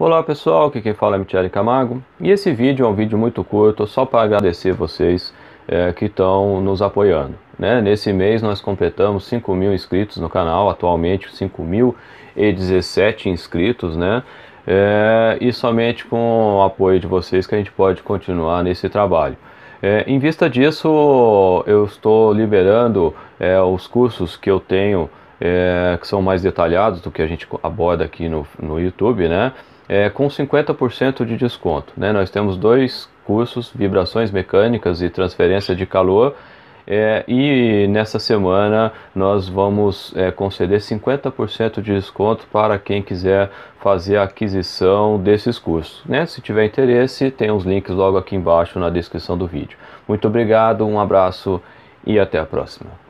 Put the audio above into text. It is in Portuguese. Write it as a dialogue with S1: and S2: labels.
S1: Olá pessoal, aqui quem fala é Michele Camargo e esse vídeo é um vídeo muito curto só para agradecer vocês é, que estão nos apoiando. Né? Nesse mês nós completamos 5 mil inscritos no canal, atualmente 5.017 inscritos, né? É, e somente com o apoio de vocês que a gente pode continuar nesse trabalho. É, em vista disso, eu estou liberando é, os cursos que eu tenho, é, que são mais detalhados do que a gente aborda aqui no, no YouTube, né? é, com 50% de desconto. Né? Nós temos dois cursos, vibrações mecânicas e transferência de calor, é, e nessa semana nós vamos é, conceder 50% de desconto para quem quiser fazer a aquisição desses cursos. Né? Se tiver interesse, tem os links logo aqui embaixo na descrição do vídeo. Muito obrigado, um abraço e até a próxima.